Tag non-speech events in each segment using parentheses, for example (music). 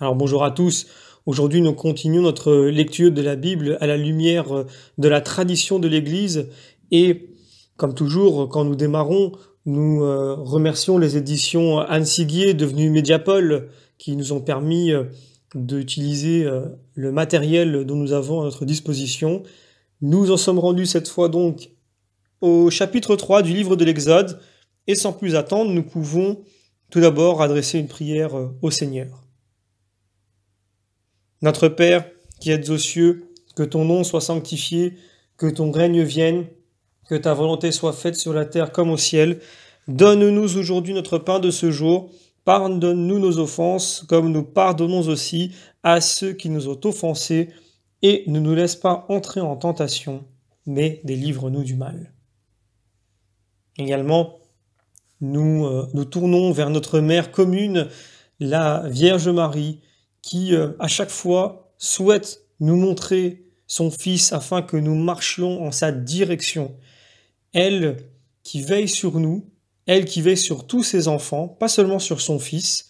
Alors bonjour à tous. Aujourd'hui, nous continuons notre lecture de la Bible à la lumière euh, de la tradition de l'Église et, comme toujours, quand nous démarrons, nous euh, remercions les éditions Anne Siguier, devenue Mediapol, qui nous ont permis euh, d'utiliser le matériel dont nous avons à notre disposition. Nous en sommes rendus cette fois donc au chapitre 3 du livre de l'Exode et sans plus attendre, nous pouvons tout d'abord adresser une prière au Seigneur. Notre Père, qui êtes aux cieux, que ton nom soit sanctifié, que ton règne vienne, que ta volonté soit faite sur la terre comme au ciel. Donne-nous aujourd'hui notre pain de ce jour. Pardonne-nous nos offenses, comme nous pardonnons aussi à ceux qui nous ont offensés, et ne nous laisse pas entrer en tentation, mais délivre-nous du mal. Également, nous euh, nous tournons vers notre Mère commune, la Vierge Marie, qui, euh, à chaque fois, souhaite nous montrer son Fils afin que nous marchions en sa direction. Elle qui veille sur nous, elle qui veille sur tous ses enfants, pas seulement sur son Fils,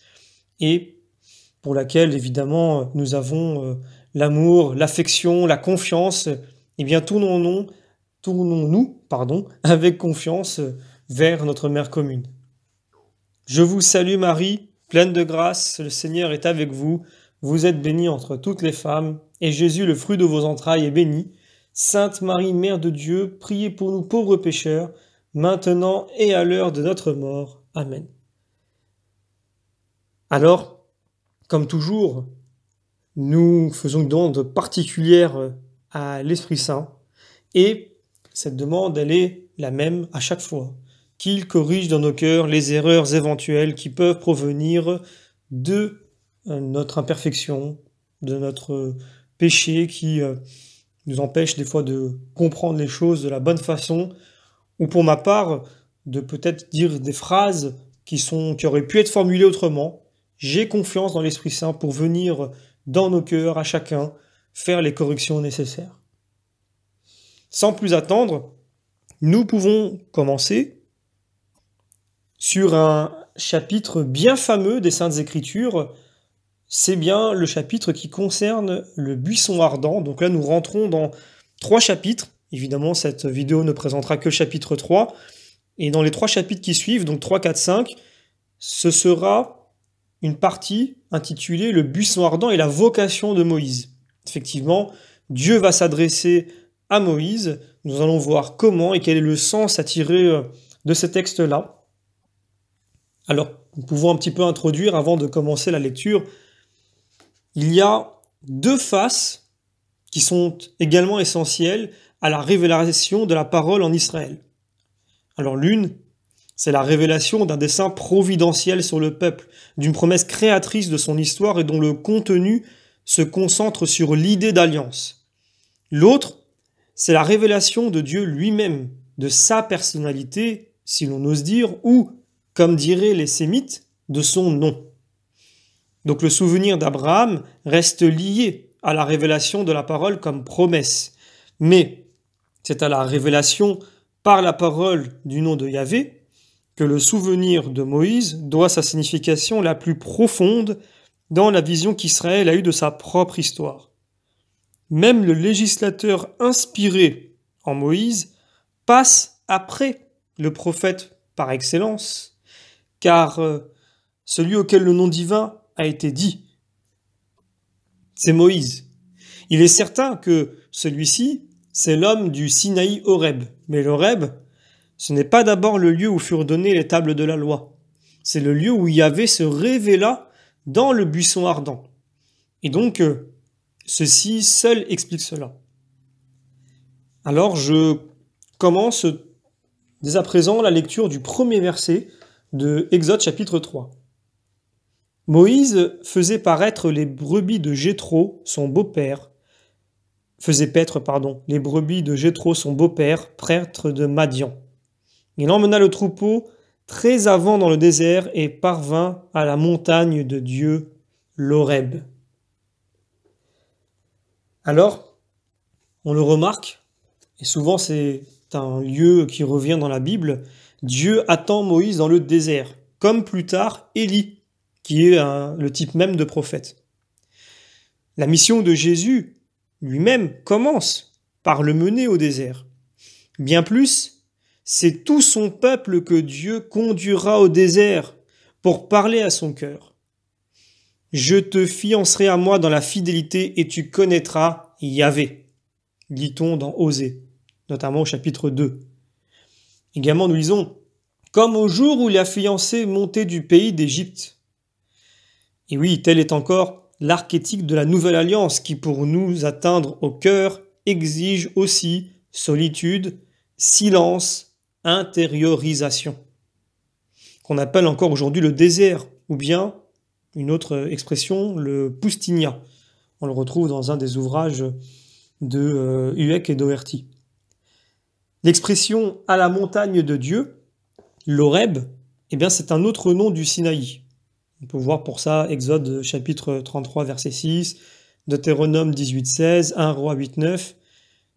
et pour laquelle, évidemment, nous avons euh, l'amour, l'affection, la confiance, eh bien, tournons-nous, tournons-nous, pardon, (laughs) avec confiance vers notre mère commune. Je vous salue Marie, pleine de grâce, le Seigneur est avec vous. Vous êtes bénie entre toutes les femmes, et Jésus, le fruit de vos entrailles, est béni. Sainte Marie, Mère de Dieu, priez pour nous pauvres pécheurs, maintenant et à l'heure de notre mort. Amen. Alors, comme toujours, nous faisons une demande particulière euh, à l'Esprit Saint, et cette demande, elle est la même à chaque fois qu'il corrige dans nos cœurs les erreurs éventuelles qui peuvent provenir de euh, notre imperfection, de notre euh, péché qui euh, nous empêche des fois de comprendre les choses de la bonne façon, ou pour ma part, de peut-être dire des phrases qui, sont, qui auraient pu être formulées autrement. J'ai confiance dans l'Esprit Saint pour venir dans nos cœurs à chacun faire les corrections nécessaires. Sans plus attendre, nous pouvons commencer sur un chapitre bien fameux des Saintes Écritures. C'est bien le chapitre qui concerne le buisson ardent. Donc là, nous rentrons dans trois chapitres. Évidemment, cette vidéo ne présentera que le chapitre 3. Et dans les trois chapitres qui suivent, donc 3, 4, 5, ce sera une partie intitulée Le buisson ardent et la vocation de Moïse. Effectivement, Dieu va s'adresser à Moïse. Nous allons voir comment et quel est le sens à tirer euh, de ces textes là alors, nous pouvons un petit peu introduire avant de commencer la lecture. Il y a deux faces qui sont également essentielles à la révélation de la parole en Israël. Alors l'une, c'est la révélation d'un dessein providentiel sur le peuple, d'une promesse créatrice de son histoire et dont le contenu se concentre sur l'idée d'alliance. L'autre, c'est la révélation de Dieu lui-même, de sa personnalité, si l'on ose dire, ou comme diraient les Sémites, de son nom. Donc le souvenir d'Abraham reste lié à la révélation de la parole comme promesse, mais c'est à la révélation par la parole du nom de Yahvé que le souvenir de Moïse doit sa signification la plus profonde dans la vision qu'Israël a eue de sa propre histoire. Même le législateur inspiré en Moïse passe après le prophète par excellence, car euh, celui auquel le nom divin a été dit, c'est Moïse. Il est certain que celui-ci, c'est l'homme du Sinaï Horeb. Mais l'Horeb, ce n'est pas d'abord le lieu où furent données les tables de la loi. C'est le lieu où Yahvé se révéla dans le buisson ardent. Et donc, euh, ceci seul explique cela. Alors, je commence dès à présent la lecture du premier verset de Exode chapitre 3. Moïse faisait paraître les brebis de Jéthro, son beau-père, faisait paître, pardon, les brebis de Jéthro, son beau-père, prêtre de Madian. Il emmena le troupeau très avant dans le désert et parvint à la montagne de Dieu, l'Horeb. Alors, on le remarque, et souvent c'est un lieu qui revient dans la Bible, Dieu attend Moïse dans le désert, comme plus tard Élie, qui est le type même de prophète. La mission de Jésus lui-même commence par le mener au désert. Bien plus, c'est tout son peuple que Dieu conduira au désert pour parler à son cœur. Je te fiancerai à moi dans la fidélité et tu connaîtras Yahvé, », on dans Osée, notamment au chapitre 2. Également, nous lisons Comme au jour où la fiancée montait du pays d'Égypte. Et oui, tel est encore l'archétype de la nouvelle alliance qui, pour nous atteindre au cœur, exige aussi solitude, silence, intériorisation, qu'on appelle encore aujourd'hui le désert, ou bien, une autre expression, le poustinia. On le retrouve dans un des ouvrages de euh, Hueck et Doerty. L'expression à la montagne de Dieu, l'Oreb, eh c'est un autre nom du Sinaï. On peut voir pour ça Exode chapitre 33 verset 6, Deutéronome 18 16, 1 roi 8 9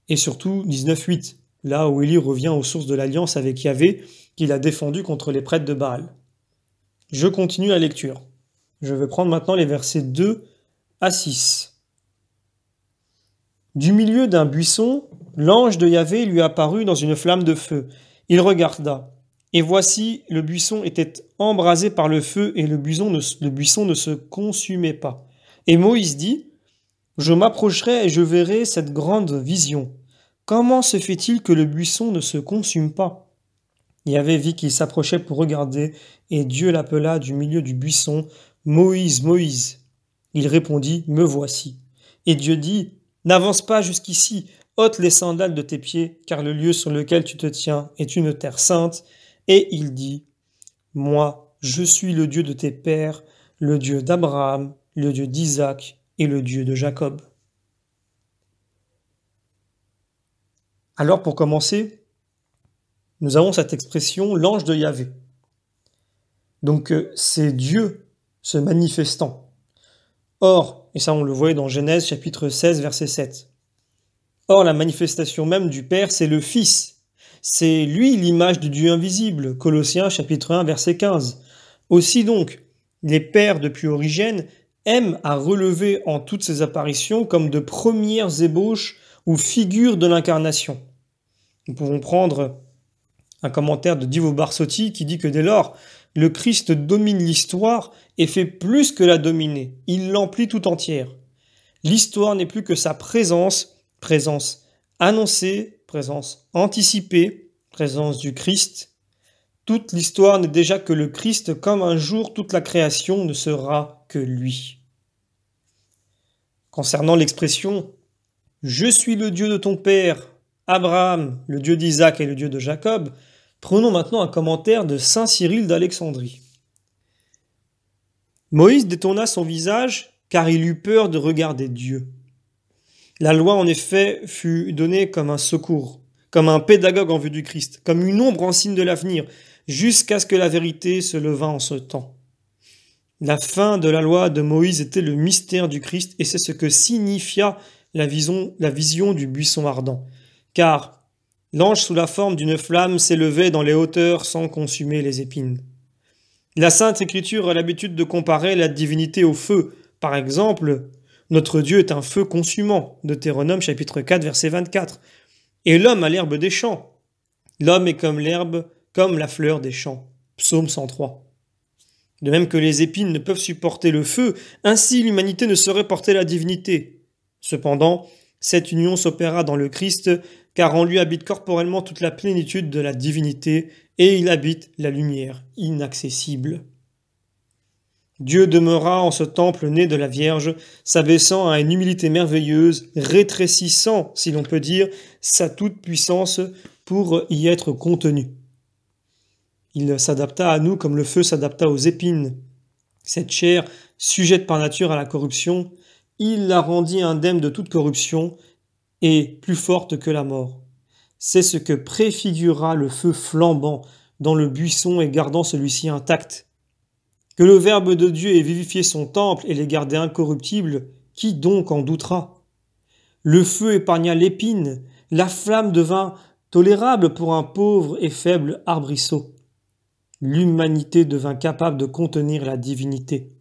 et surtout 19 8, là où Élie revient aux sources de l'alliance avec Yahvé qu'il a défendu contre les prêtres de Baal. Je continue la lecture. Je vais prendre maintenant les versets 2 à 6. Du milieu d'un buisson, l'ange de Yahvé lui apparut dans une flamme de feu. Il regarda. Et voici, le buisson était embrasé par le feu et le buisson ne, se consumait pas. Et Moïse dit, Je m'approcherai et je verrai cette grande vision. Comment se fait-il que le buisson ne se consume pas Yahvé vit qu'il s'approchait pour regarder, et Dieu l'appela du milieu du buisson, Moïse, Moïse. Il répondit, Me voici. Et Dieu dit, N'avance pas jusqu'ici, ôte les sandales de tes pieds, car le lieu sur lequel tu te tiens est une terre sainte. Et il dit, Moi, je suis le Dieu de tes pères, le Dieu d'Abraham, le Dieu d'Isaac et le Dieu de Jacob. Alors pour commencer, nous avons cette expression l'ange de Yahvé. Donc euh, c'est Dieu se manifestant. Or, et ça on le voyait dans Genèse chapitre 16 verset 7, Or, la manifestation même du Père, c'est le Fils. C'est lui l'image du Dieu invisible. Colossiens chapitre 1 verset 15. Aussi donc, les pères depuis Origène aiment à relever en toutes ces apparitions comme de premières ébauches ou figures de l'incarnation. Nous pouvons prendre un commentaire de Divo Barsotti qui dit que dès lors, le Christ domine l'histoire et fait plus que la dominer, il l'emplit tout entière. L'histoire n'est plus que sa présence présence annoncée, présence anticipée, présence du Christ. Toute l'histoire n'est déjà que le Christ, comme un jour toute la création ne sera que lui. Concernant l'expression Je suis le Dieu de ton Père, Abraham, le Dieu d'Isaac et le Dieu de Jacob, prenons maintenant un commentaire de Saint Cyril d'Alexandrie. Moïse détourna son visage car il eut peur de regarder Dieu. La loi, en effet, fut donnée comme un secours, comme un pédagogue en vue du Christ, comme une ombre en signe de l'avenir, jusqu'à ce que la vérité se levât en ce temps. La fin de la loi de Moïse était le mystère du Christ, et c'est ce que signifia la vision, la vision du buisson ardent. Car l'ange sous la forme d'une flamme s'élevait dans les hauteurs sans consumer les épines. La Sainte Écriture a l'habitude de comparer la divinité au feu. Par exemple, notre Dieu est un feu consumant. Deutéronome chapitre 4 verset 24. Et l'homme a l'herbe des champs. L'homme est comme l'herbe, comme la fleur des champs. Psaume 103. De même que les épines ne peuvent supporter le feu, ainsi l'humanité ne saurait porter la divinité. Cependant, cette union s'opéra dans le Christ, car en lui habite corporellement toute la plénitude de la divinité, et il habite la lumière inaccessible. Dieu demeura en ce temple né de la Vierge, s'abaissant à une humilité merveilleuse, rétrécissant, si l'on peut dire, sa toute-puissance pour y être contenu. Il s'adapta à nous comme le feu s'adapta aux épines. Cette chair, sujette par nature à la corruption, il la rendit indemne de toute corruption et plus forte que la mort. C'est ce que préfigura le feu flambant dans le buisson et gardant celui-ci intact que le Verbe de Dieu ait vivifié son temple et les gardé incorruptible, qui donc en doutera Le feu épargna l'épine, la flamme devint tolérable pour un pauvre et faible arbrisseau. L'humanité devint capable de contenir la divinité.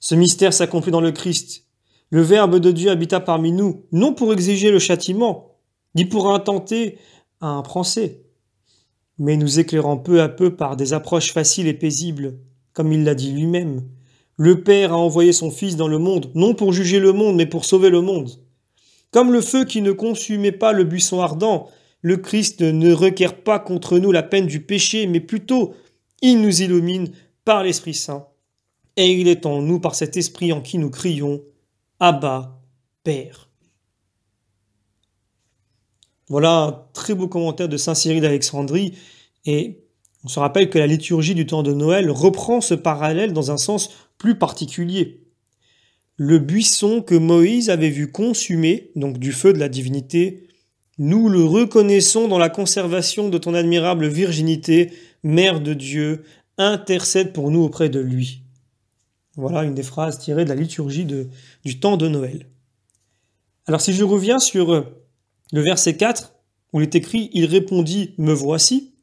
Ce mystère s'accomplit dans le Christ. Le Verbe de Dieu habita parmi nous, non pour exiger le châtiment, ni pour intenter à un procès, mais nous éclairant peu à peu par des approches faciles et paisibles comme il l'a dit lui-même. Le Père a envoyé son Fils dans le monde, non pour juger le monde, mais pour sauver le monde. Comme le feu qui ne consumait pas le buisson ardent, le Christ ne requiert pas contre nous la peine du péché, mais plutôt il nous illumine par l'Esprit Saint. Et il est en nous par cet Esprit en qui nous crions Abba, Père. Voilà un très beau commentaire de Saint Cyril d'Alexandrie. Et on se rappelle que la liturgie du temps de Noël reprend ce parallèle dans un sens plus particulier. Le buisson que Moïse avait vu consumé, donc du feu de la divinité, nous le reconnaissons dans la conservation de ton admirable virginité, Mère de Dieu, intercède pour nous auprès de lui. Voilà une des phrases tirées de la liturgie du temps de Noël. Alors si je reviens sur le verset 4, où il est écrit ⁇ Il répondit ⁇ Me voici ⁇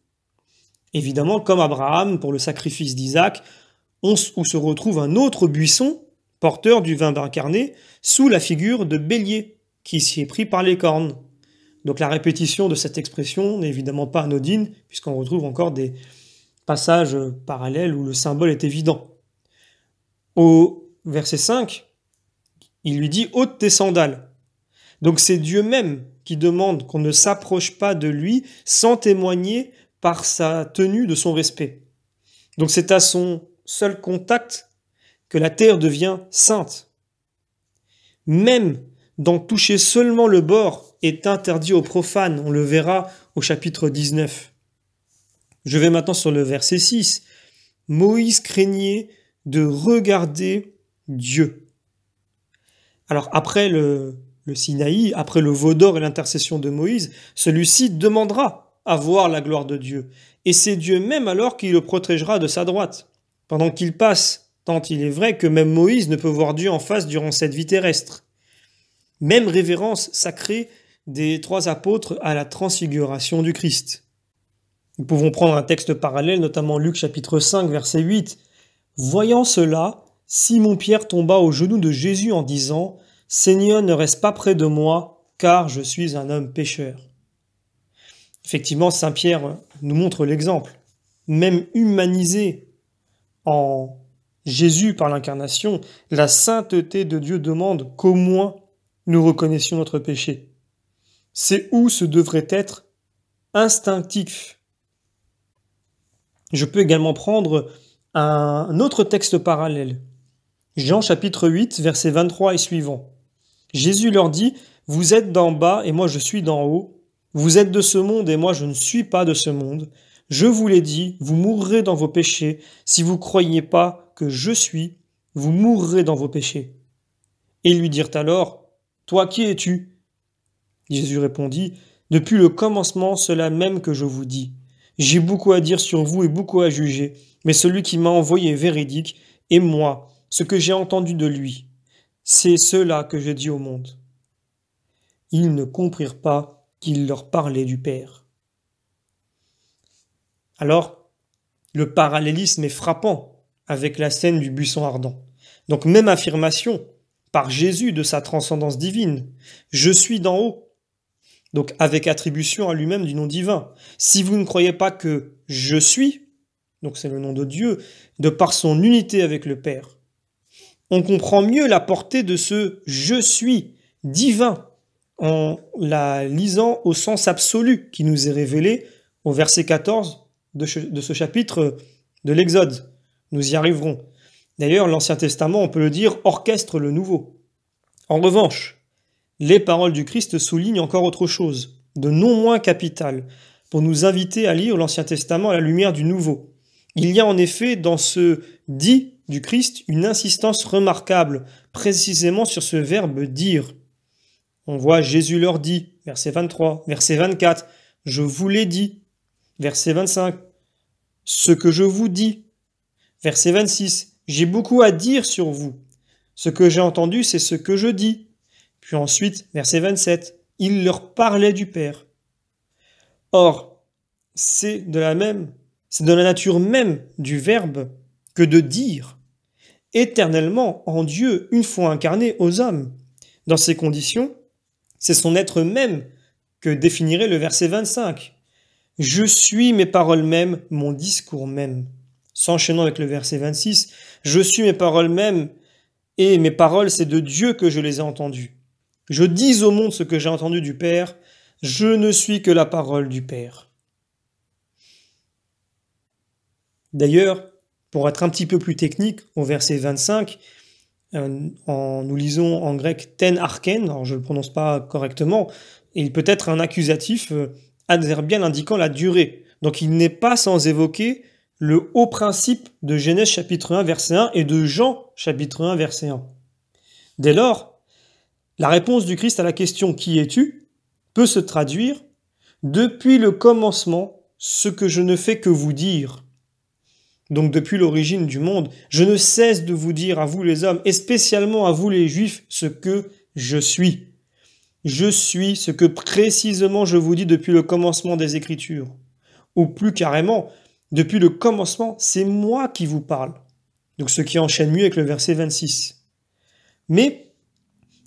Évidemment, comme Abraham pour le sacrifice d'Isaac, où se retrouve un autre buisson porteur du vin d'incarné sous la figure de bélier qui s'y est pris par les cornes. Donc la répétition de cette expression n'est évidemment pas anodine, puisqu'on retrouve encore des passages parallèles où le symbole est évident. Au verset 5, il lui dit ôte tes sandales. Donc c'est Dieu même qui demande qu'on ne s'approche pas de lui sans témoigner par sa tenue de son respect. Donc c'est à son seul contact que la terre devient sainte. Même d'en toucher seulement le bord est interdit aux profanes, on le verra au chapitre 19. Je vais maintenant sur le verset 6. Moïse craignait de regarder Dieu. Alors après le, le Sinaï, après le veau d'or et l'intercession de Moïse, celui-ci demandera avoir la gloire de Dieu. Et c'est Dieu même alors qui le protégera de sa droite, pendant qu'il passe, tant il est vrai que même Moïse ne peut voir Dieu en face durant cette vie terrestre. Même révérence sacrée des trois apôtres à la transfiguration du Christ. Nous pouvons prendre un texte parallèle, notamment Luc chapitre 5, verset 8. Voyant cela, Simon-Pierre tomba aux genoux de Jésus en disant Seigneur, ne reste pas près de moi, car je suis un homme pécheur. Effectivement, Saint-Pierre nous montre l'exemple. Même humanisé en Jésus par l'incarnation, la sainteté de Dieu demande qu'au moins nous reconnaissions notre péché. C'est où ce devrait être instinctif. Je peux également prendre un autre texte parallèle. Jean chapitre 8, verset 23 et suivant. Jésus leur dit, Vous êtes d'en bas et moi je suis d'en haut. Vous êtes de ce monde et moi je ne suis pas de ce monde. Je vous l'ai dit, vous mourrez dans vos péchés. Si vous ne croyez pas que je suis, vous mourrez dans vos péchés. Et ils lui dirent alors, Toi qui es-tu Jésus répondit, Depuis le commencement, cela même que je vous dis. J'ai beaucoup à dire sur vous et beaucoup à juger, mais celui qui m'a envoyé est véridique, et moi, ce que j'ai entendu de lui, c'est cela que je dis au monde. Ils ne comprirent pas qu'il leur parlait du Père. Alors, le parallélisme est frappant avec la scène du buisson ardent. Donc même affirmation par Jésus de sa transcendance divine. Je suis d'en haut. Donc avec attribution à lui-même du nom divin. Si vous ne croyez pas que je suis, donc c'est le nom de Dieu, de par son unité avec le Père, on comprend mieux la portée de ce je suis divin en la lisant au sens absolu qui nous est révélé au verset 14 de, ce chapitre euh, de l'Exode. Nous y arriverons. D'ailleurs, l'Ancien Testament, on peut le dire, orchestre le nouveau. En revanche, les paroles du Christ soulignent encore autre chose, de non moins capital, pour nous inviter à lire l'Ancien Testament à la lumière du nouveau. Il y a en effet dans ce dit du Christ une insistance remarquable, précisément sur ce verbe dire. On voit Jésus leur dit, verset 23, verset 24, je vous l'ai dit, verset 25, ce que je vous dis, verset 26, j'ai beaucoup à dire sur vous, ce que j'ai entendu, c'est ce que je dis. Puis ensuite, verset 27, il leur parlait du Père. Or, c'est de la même, c'est de la nature même du Verbe que de dire éternellement en Dieu une fois incarné aux hommes. Dans ces conditions, c'est son être même que définirait le verset 25. Je suis mes paroles mêmes, mon discours même. S'enchaînant avec le verset 26, je suis mes paroles mêmes, et mes paroles, c'est de Dieu que je les ai entendues. Je dis au monde ce que j'ai entendu du Père, je ne suis que la parole du Père. D'ailleurs, pour être un petit peu plus technique, au verset 25, euh, en nous lisons en grec ten arken, alors je ne le prononce pas correctement, il peut être un accusatif euh, adverbial indiquant la durée. Donc il n'est pas sans évoquer le haut principe de Genèse chapitre 1 verset 1 et de Jean chapitre 1 verset 1. Dès lors, la réponse du Christ à la question Qui es-tu peut se traduire Depuis le commencement, ce que je ne fais que vous dire donc depuis l'origine du monde, je ne cesse de vous dire à vous les hommes, et spécialement à vous les juifs, ce que je suis. Je suis ce que précisément je vous dis depuis le commencement des Écritures. Ou plus carrément, depuis le commencement, c'est moi qui vous parle. Donc ce qui enchaîne mieux avec le verset 26. Mais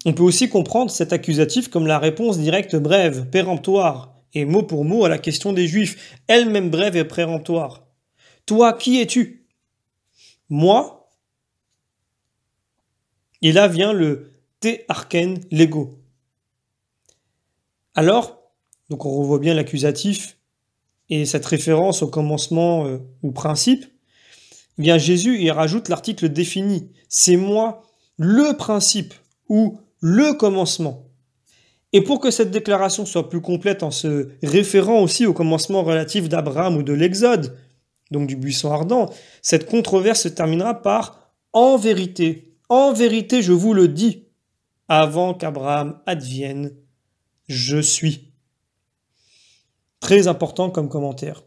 on peut aussi comprendre cet accusatif comme la réponse directe brève, péremptoire, et mot pour mot à la question des Juifs, elle-même brève et péremptoire. Toi, qui es-tu Moi Et là vient le Te Arken Lego. Alors, donc on revoit bien l'accusatif et cette référence au commencement euh, ou principe. Eh Jésus y rajoute l'article défini. C'est moi le principe ou le commencement. Et pour que cette déclaration soit plus complète en se référant aussi au commencement relatif d'Abraham ou de l'Exode, donc du buisson ardent, cette controverse se terminera par En vérité, en vérité, je vous le dis, avant qu'Abraham advienne, je suis. Très important comme commentaire.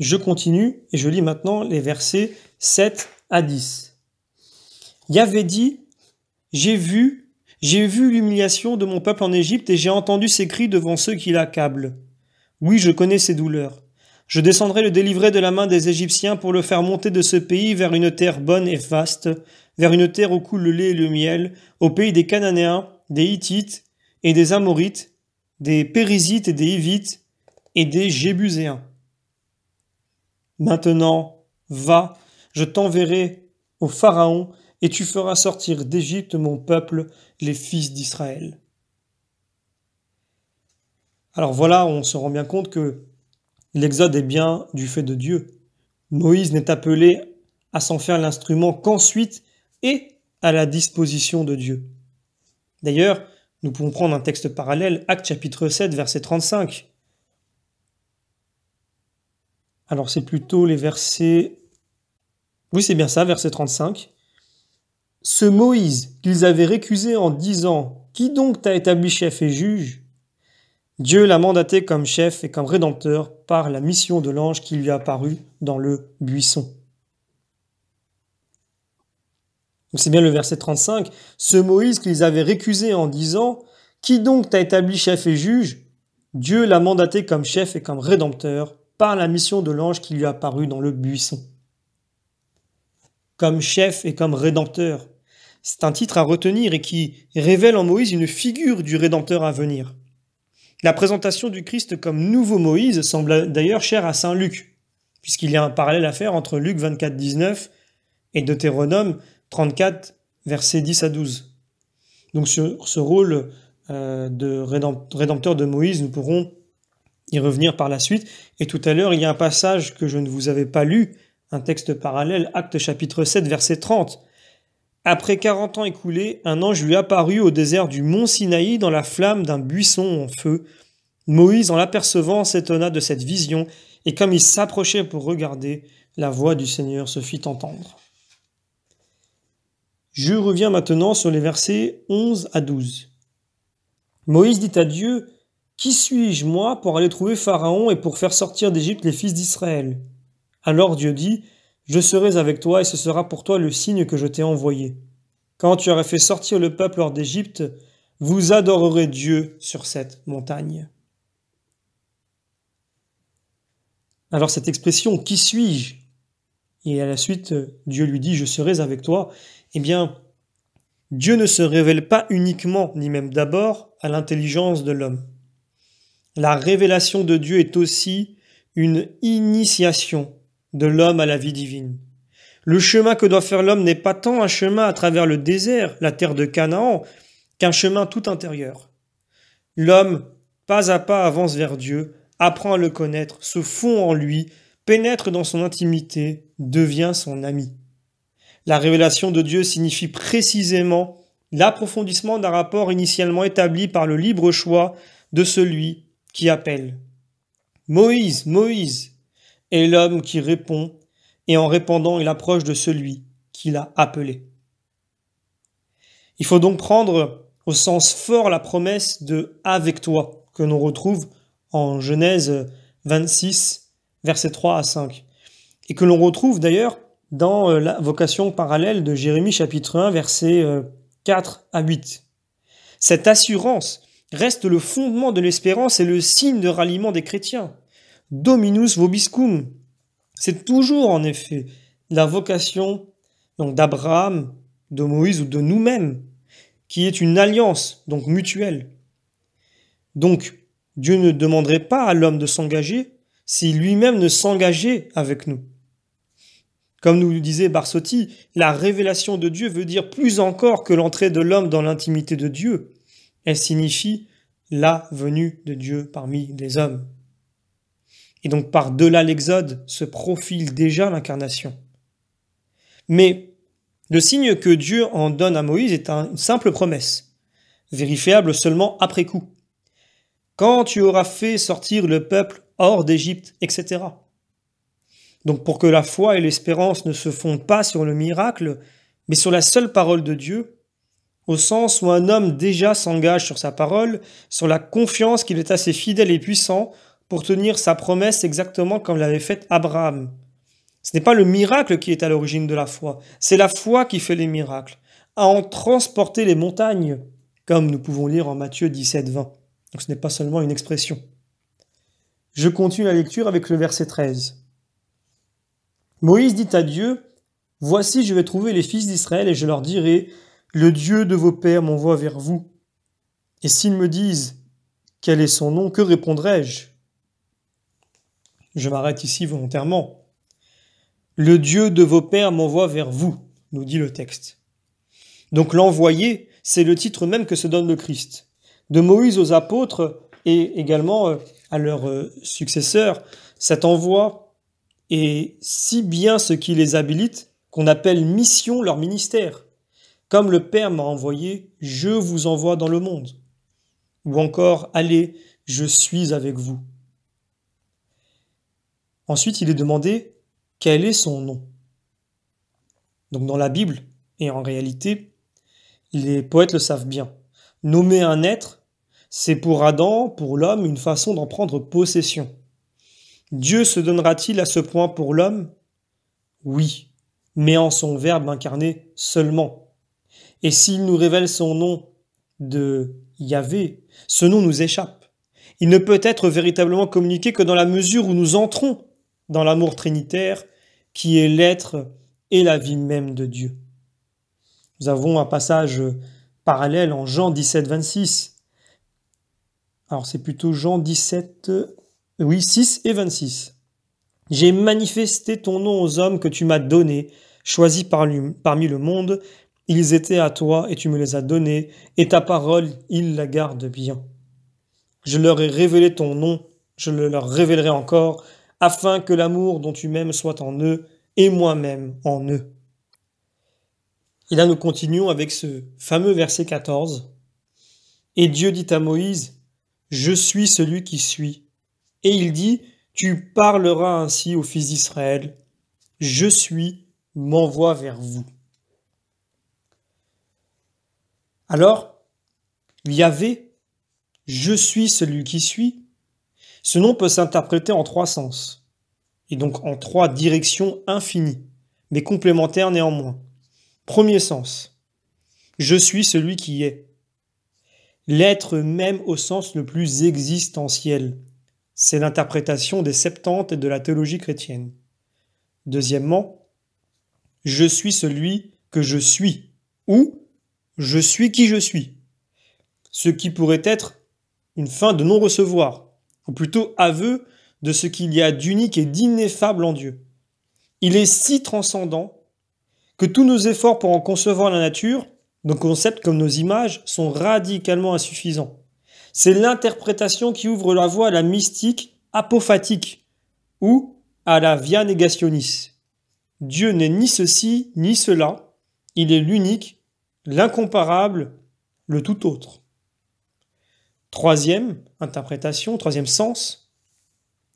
Je continue et je lis maintenant les versets 7 à 10. Yahvé dit J'ai vu, j'ai vu l'humiliation de mon peuple en Égypte et j'ai entendu ses cris devant ceux qui l'accablent. Oui, je connais ses douleurs. Je descendrai le délivrer de la main des Égyptiens pour le faire monter de ce pays vers une terre bonne et vaste, vers une terre où coule le lait et le miel, au pays des Cananéens, des Hittites et des Amorites, des Périsites et des Hivites et des Jébuséens. Maintenant, va, je t'enverrai au Pharaon, et tu feras sortir d'Égypte mon peuple, les fils d'Israël. Alors voilà, on se rend bien compte que L'exode est bien du fait de Dieu. Moïse n'est appelé à s'en faire l'instrument qu'ensuite et à la disposition de Dieu. D'ailleurs, nous pouvons prendre un texte parallèle, Acte chapitre 7, verset 35. Alors c'est plutôt les versets... Oui, c'est bien ça, verset 35. Ce Moïse qu'ils avaient récusé en disant Qui donc t'a établi chef et juge Dieu l'a mandaté comme chef et comme rédempteur par la mission de l'ange qui lui apparut dans le buisson. C'est bien le verset 35. Ce Moïse qu'ils avaient récusé en disant Qui donc t'a établi chef et juge Dieu l'a mandaté comme chef et comme rédempteur par la mission de l'ange qui lui apparut dans le buisson. Comme chef et comme rédempteur. C'est un titre à retenir et qui révèle en Moïse une figure du rédempteur à venir. La présentation du Christ comme nouveau Moïse semble d'ailleurs chère à Saint Luc, puisqu'il y a un parallèle à faire entre Luc 24, 19 et Deutéronome 34, versets 10 à 12. Donc sur ce rôle euh, de rédempteur de Moïse, nous pourrons y revenir par la suite. Et tout à l'heure, il y a un passage que je ne vous avais pas lu, un texte parallèle, Acte chapitre 7, verset 30, après quarante ans écoulés, un ange lui apparut au désert du mont Sinaï dans la flamme d'un buisson en feu. Moïse, en l'apercevant, s'étonna de cette vision, et comme il s'approchait pour regarder, la voix du Seigneur se fit entendre. Je reviens maintenant sur les versets 11 à 12. Moïse dit à Dieu, Qui suis-je moi pour aller trouver Pharaon et pour faire sortir d'Égypte les fils d'Israël Alors Dieu dit, je serai avec toi et ce sera pour toi le signe que je t'ai envoyé. Quand tu auras fait sortir le peuple hors d'Égypte, vous adorerez Dieu sur cette montagne. Alors cette expression qui suis-je Et à la suite, Dieu lui dit je serai avec toi. Eh bien, Dieu ne se révèle pas uniquement, ni même d'abord, à l'intelligence de l'homme. La révélation de Dieu est aussi une initiation de l'homme à la vie divine. Le chemin que doit faire l'homme n'est pas tant un chemin à travers le désert, la terre de Canaan, qu'un chemin tout intérieur. L'homme, pas à pas, avance vers Dieu, apprend à le connaître, se fond en lui, pénètre dans son intimité, devient son ami. La révélation de Dieu signifie précisément l'approfondissement d'un rapport initialement établi par le libre choix de celui qui appelle. Moïse, Moïse, et l'homme qui répond, et en répondant, il approche de celui qu'il a appelé. Il faut donc prendre au sens fort la promesse de avec toi que l'on retrouve en Genèse 26, versets 3 à 5, et que l'on retrouve d'ailleurs dans euh, la vocation parallèle de Jérémie chapitre 1, versets 4 euh, à 8. Cette assurance reste le fondement de l'espérance et le signe de ralliement des chrétiens. Dominus vobiscum. C'est toujours en effet la vocation donc d'Abraham, de Moïse ou de nous-mêmes, qui est une alliance donc mutuelle. Donc Dieu ne demanderait pas à l'homme de s'engager si lui-même ne s'engageait avec nous. Comme nous le disait Barsotti, la révélation de Dieu veut dire plus encore que l'entrée de l'homme dans l'intimité de Dieu. Elle signifie la venue de Dieu parmi les hommes. Et donc par-delà l'Exode se profile déjà l'incarnation. Mais le signe que Dieu en donne à Moïse est une simple promesse, vérifiable seulement après coup. Quand tu auras fait sortir le peuple hors d'Égypte, etc. Donc pour que la foi et l'espérance ne se fondent pas sur le miracle, mais sur la seule parole de Dieu, au sens où un homme déjà s'engage sur sa parole, sur la confiance qu'il est assez fidèle et puissant pour tenir sa promesse exactement comme l'avait faite Abraham. Ce n'est pas le miracle qui est à l'origine de la foi, c'est la foi qui fait les miracles, à en transporter les montagnes, comme nous pouvons lire en Matthieu 17, 20. Donc ce n'est pas seulement une expression. Je continue la lecture avec le verset 13. Moïse dit à Dieu, Voici, je vais trouver les fils d'Israël et je leur dirai, Le Dieu de vos pères m'envoie vers vous. Et s'ils me disent, Quel est son nom, que répondrai-je je m'arrête ici volontairement. Le Dieu de vos pères m'envoie vers vous, nous dit le texte. Donc l'envoyer, c'est le titre même que se donne le Christ. De Moïse aux apôtres et également euh, à leurs euh, successeurs, cet envoi est si bien ce qui les habilite qu'on appelle mission leur ministère. Comme le Père m'a envoyé, je vous envoie dans le monde. Ou encore, allez, je suis avec vous. Ensuite, il est demandé quel est son nom. Donc dans la Bible, et en réalité, les poètes le savent bien, nommer un être, c'est pour Adam, pour l'homme, une façon d'en prendre possession. Dieu se donnera-t-il à ce point pour l'homme Oui, mais en son Verbe incarné seulement. Et s'il nous révèle son nom de Yahvé, ce nom nous échappe. Il ne peut être véritablement communiqué que dans la mesure où nous entrons dans l'amour trinitaire qui est l'être et la vie même de Dieu. Nous avons un passage parallèle en Jean 17, 26. Alors c'est plutôt Jean 17, oui, 6 et 26. J'ai manifesté ton nom aux hommes que tu m'as donnés, choisis parmi le monde. Ils étaient à toi et tu me les as donnés, et ta parole, ils la gardent bien. Je leur ai révélé ton nom, je le leur révélerai encore, afin que l'amour dont tu m'aimes soit en eux et moi-même en eux. Et là, nous continuons avec ce fameux verset 14. Et Dieu dit à Moïse, Je suis celui qui suis. Et il dit, Tu parleras ainsi aux fils d'Israël, Je suis, m'envoie vers vous. Alors, il y avait, Je suis celui qui suis, ce nom peut s'interpréter en trois sens, et donc en trois directions infinies, mais complémentaires néanmoins. Premier sens, je suis celui qui est. L'être même au sens le plus existentiel. C'est l'interprétation des Septante et de la théologie chrétienne. Deuxièmement, je suis celui que je suis, ou je suis qui je suis, ce qui pourrait être une fin de non-recevoir, ou plutôt aveu de ce qu'il y a d'unique et d'ineffable en Dieu. Il est si transcendant que tous nos efforts pour en concevoir la nature, nos concepts comme nos images, sont radicalement insuffisants. C'est l'interprétation qui ouvre la voie à la mystique apophatique ou à la via negationis. Dieu n'est ni ceci ni cela, il est l'unique, l'incomparable, le tout autre. Troisième interprétation, troisième sens,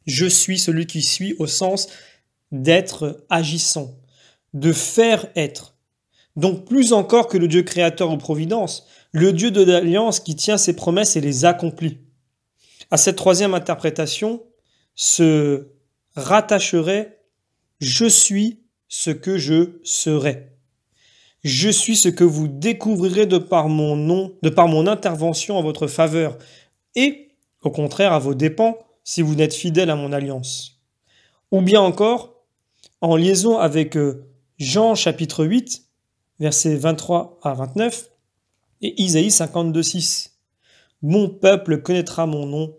je suis celui qui suis au sens d'être agissant, de faire être. Donc plus encore que le Dieu créateur ou providence, le Dieu de l'alliance qui tient ses promesses et les accomplit. À cette troisième interprétation se rattacherait je suis ce que je serai. Je suis ce que vous découvrirez de par mon nom, de par mon intervention en votre faveur, et, au contraire, à vos dépens, si vous n'êtes fidèle à mon alliance. Ou bien encore, en liaison avec euh, Jean chapitre 8, versets 23 à 29, et Isaïe 52, 6. Mon peuple connaîtra mon nom,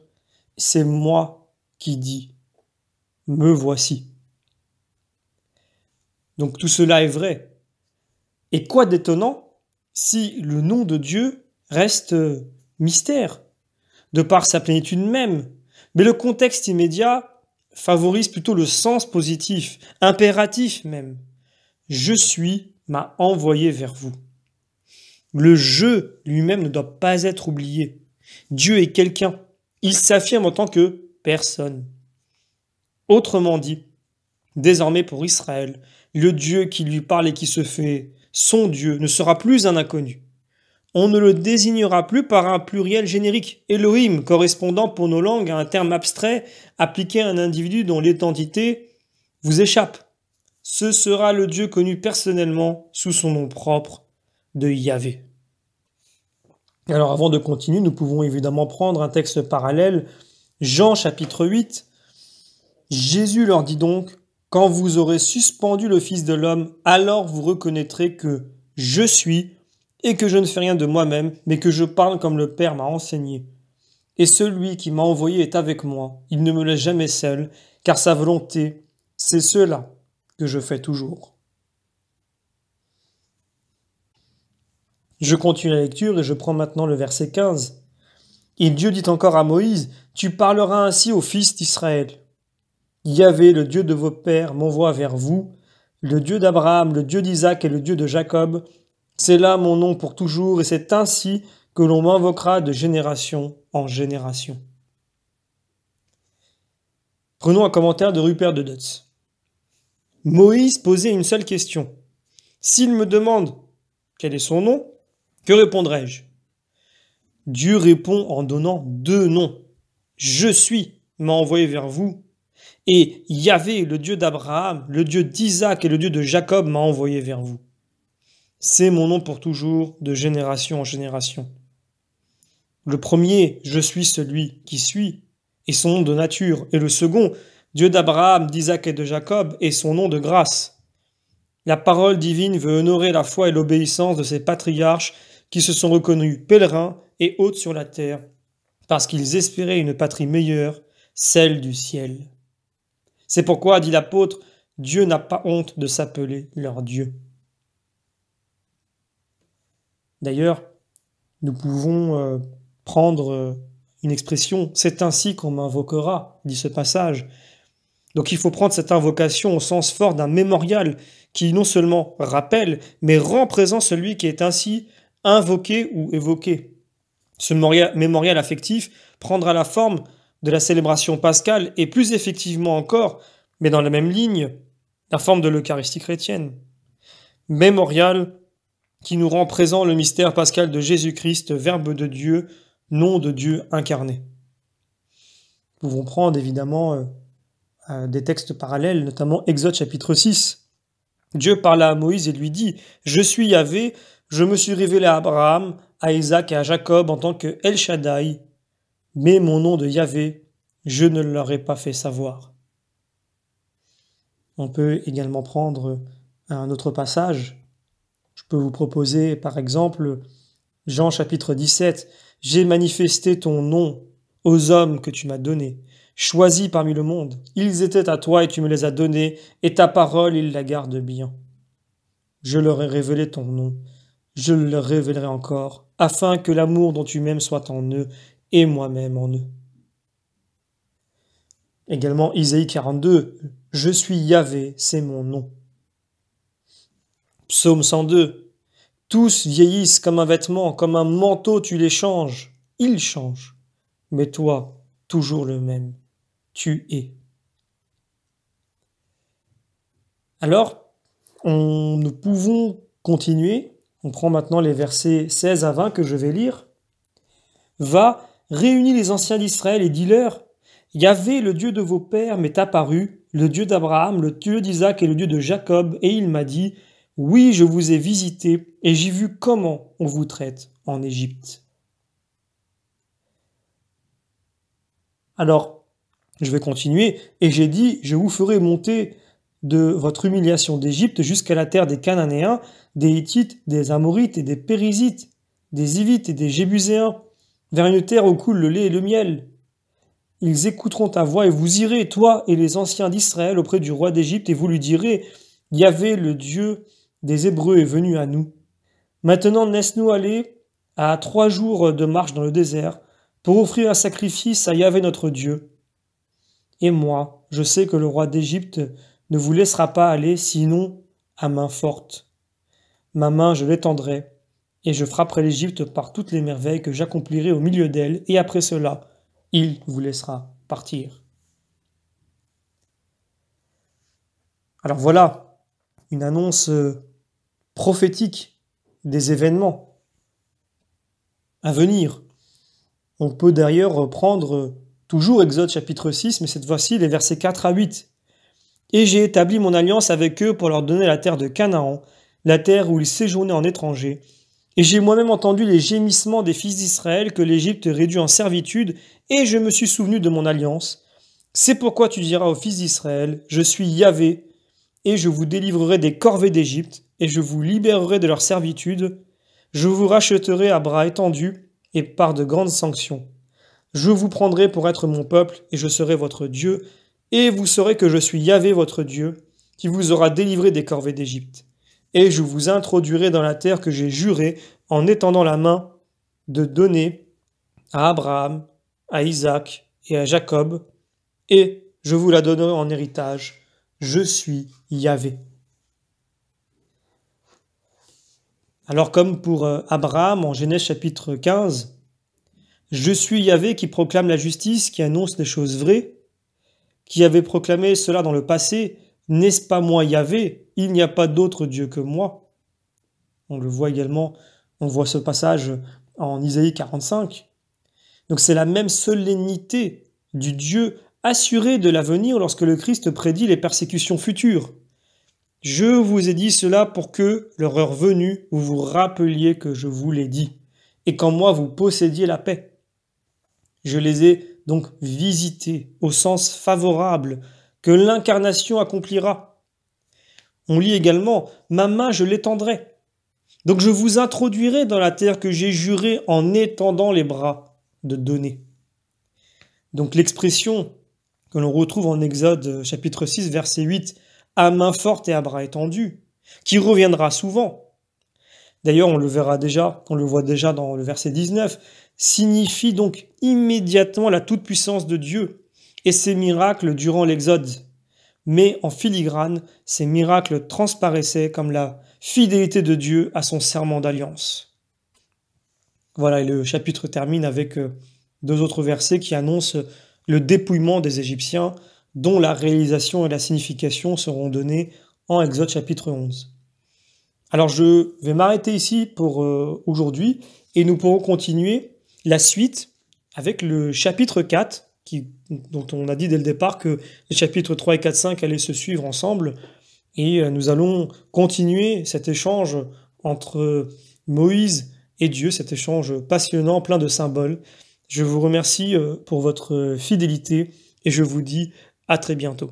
c'est moi qui dis, me voici. Donc tout cela est vrai, et quoi d'étonnant si le nom de Dieu reste euh, mystère, de par sa plénitude même. Mais le contexte immédiat favorise plutôt le sens positif, impératif même. Je suis m'a envoyé vers vous. Le je lui-même ne doit pas être oublié. Dieu est quelqu'un. Il s'affirme en tant que personne. Autrement dit, désormais pour Israël, le Dieu qui lui parle et qui se fait son Dieu ne sera plus un inconnu. On ne le désignera plus par un pluriel générique, Elohim, correspondant pour nos langues à un terme abstrait appliqué à un individu dont l'identité vous échappe. Ce sera le Dieu connu personnellement sous son nom propre de Yahvé. Alors avant de continuer, nous pouvons évidemment prendre un texte parallèle, Jean chapitre 8. Jésus leur dit donc, quand vous aurez suspendu le Fils de l'homme, alors vous reconnaîtrez que je suis et que je ne fais rien de moi-même, mais que je parle comme le Père m'a enseigné. Et celui qui m'a envoyé est avec moi. Il ne me laisse jamais seul, car sa volonté, c'est cela que je fais toujours. Je continue la lecture et je prends maintenant le verset 15. Et Dieu dit encore à Moïse, Tu parleras ainsi au fils d'Israël. Yahvé, le Dieu de vos pères, m'envoie vers vous, le Dieu d'Abraham, le Dieu d'Isaac et le Dieu de Jacob. C'est là mon nom pour toujours, et c'est ainsi que l'on m'invoquera de génération en génération. Prenons un commentaire de Rupert de Dutz. Moïse posait une seule question. S'il me demande quel est son nom, que répondrai-je Dieu répond en donnant deux noms. Je suis m'a envoyé vers vous et Yahvé, le Dieu d'Abraham, le Dieu d'Isaac et le Dieu de Jacob m'a envoyé vers vous. C'est mon nom pour toujours, de génération en génération. Le premier, je suis celui qui suis, et son nom de nature, et le second, Dieu d'Abraham, d'Isaac et de Jacob, et son nom de grâce. La parole divine veut honorer la foi et l'obéissance de ces patriarches qui se sont reconnus pèlerins et hôtes sur la terre, parce qu'ils espéraient une patrie meilleure, celle du ciel. C'est pourquoi, dit l'apôtre, Dieu n'a pas honte de s'appeler leur Dieu. D'ailleurs, nous pouvons euh, prendre euh, une expression, c'est ainsi qu'on m'invoquera, dit ce passage. Donc il faut prendre cette invocation au sens fort d'un mémorial qui non seulement rappelle, mais rend présent celui qui est ainsi invoqué ou évoqué. Ce mémorial affectif prendra la forme de la célébration pascale et plus effectivement encore, mais dans la même ligne, la forme de l'Eucharistie chrétienne. Mémorial qui nous rend présent le mystère pascal de Jésus-Christ, Verbe de Dieu, nom de Dieu incarné. Nous pouvons prendre évidemment euh, euh, des textes parallèles, notamment Exode chapitre 6. Dieu parla à Moïse et lui dit Je suis Yahvé, je me suis révélé à Abraham, à Isaac et à Jacob en tant que El Shaddai, mais mon nom de Yahvé, je ne leur ai pas fait savoir. On peut également prendre un autre passage. Je peux vous proposer par exemple Jean chapitre 17. J'ai manifesté ton nom aux hommes que tu m'as donnés, choisis parmi le monde. Ils étaient à toi et tu me les as donnés, et ta parole ils la gardent bien. Je leur ai révélé ton nom, je le révélerai encore, afin que l'amour dont tu m'aimes soit en eux et moi-même en eux. Également Isaïe 42, Je suis Yahvé, c'est mon nom. Psaume 102, Tous vieillissent comme un vêtement, comme un manteau, tu les changes, ils changent, mais toi, toujours le même, tu es. Alors, on, nous pouvons continuer. On prend maintenant les versets 16 à 20 que je vais lire. Va, réunis les anciens d'Israël et dis-leur Yahvé, le Dieu de vos pères, m'est apparu, le Dieu d'Abraham, le Dieu d'Isaac et le Dieu de Jacob, et il m'a dit Oui, je vous ai visité, et j'ai vu comment on vous traite en Égypte. Alors, je vais continuer, et j'ai dit, je vous ferai monter de votre humiliation d'Égypte jusqu'à la terre des Cananéens, des Hittites, des Amorites et des Périsites, des Ivites et des Jébuséens, vers une terre où coule le lait et le miel. Ils écouteront ta voix et vous irez, toi et les anciens d'Israël, auprès du roi d'Égypte, et vous lui direz, Yahvé, le Dieu des Hébreux, est venu à nous. Maintenant, laisse-nous aller à trois jours de marche dans le désert pour offrir un sacrifice à Yahvé notre Dieu. Et moi, je sais que le roi d'Égypte ne vous laissera pas aller, sinon à main forte. Ma main, je l'étendrai, et je frapperai l'Égypte par toutes les merveilles que j'accomplirai au milieu d'elle, et après cela, il vous laissera partir. Alors voilà une annonce euh, prophétique des événements à venir. On peut d'ailleurs reprendre euh, toujours Exode chapitre 6, mais cette fois-ci les versets 4 à 8. Et j'ai établi mon alliance avec eux pour leur donner la terre de Canaan, la terre où ils séjournaient en étranger, et j'ai moi-même entendu les gémissements des fils d'Israël que l'Égypte réduit en servitude, et je me suis souvenu de mon alliance. C'est pourquoi tu diras aux fils d'Israël, je suis Yahvé, et je vous délivrerai des corvées d'Égypte, et je vous libérerai de leur servitude. Je vous rachèterai à bras étendus, et par de grandes sanctions. Je vous prendrai pour être mon peuple, et je serai votre Dieu, et vous saurez que je suis Yahvé votre Dieu, qui vous aura délivré des corvées d'Égypte et je vous introduirai dans la terre que j'ai juré en étendant la main de donner à Abraham, à Isaac et à Jacob, et je vous la donnerai en héritage. Je suis Yahvé. Alors comme pour euh, Abraham en Genèse chapitre 15, je suis Yahvé qui proclame la justice, qui annonce les choses vraies, qui avait proclamé cela dans le passé n'est-ce pas moi Yahvé Il n'y a pas d'autre Dieu que moi. On le voit également, on voit ce passage en Isaïe 45. Donc c'est la même solennité du Dieu assuré de l'avenir lorsque le Christ prédit les persécutions futures. Je vous ai dit cela pour que, leur heure venue, vous vous rappeliez que je vous l'ai dit, et qu'en moi vous possédiez la paix. Je les ai donc visités au sens favorable que l'incarnation accomplira. On lit également Ma main, je l'étendrai. Donc je vous introduirai dans la terre que j'ai jurée en étendant les bras de donner. Donc l'expression que l'on retrouve en Exode euh, chapitre 6 verset 8 à main forte et à bras étendus, qui reviendra souvent. D'ailleurs, on le verra déjà, on le voit déjà dans le verset 19, signifie donc immédiatement la toute-puissance de Dieu, et ses miracles durant l'Exode. Mais en filigrane, ces miracles transparaissaient comme la fidélité de Dieu à son serment d'alliance. Voilà, et le chapitre termine avec euh, deux autres versets qui annoncent le dépouillement des Égyptiens, dont la réalisation et la signification seront données en Exode chapitre 11. Alors je vais m'arrêter ici pour euh, aujourd'hui et nous pourrons continuer la suite avec le chapitre 4 qui dont on a dit dès le départ que les chapitres 3 et 4, 5 allaient se suivre ensemble. Et euh, nous allons continuer cet échange entre euh, Moïse et Dieu, cet échange passionnant, plein de symboles. Je vous remercie euh, pour votre fidélité et je vous dis à très bientôt.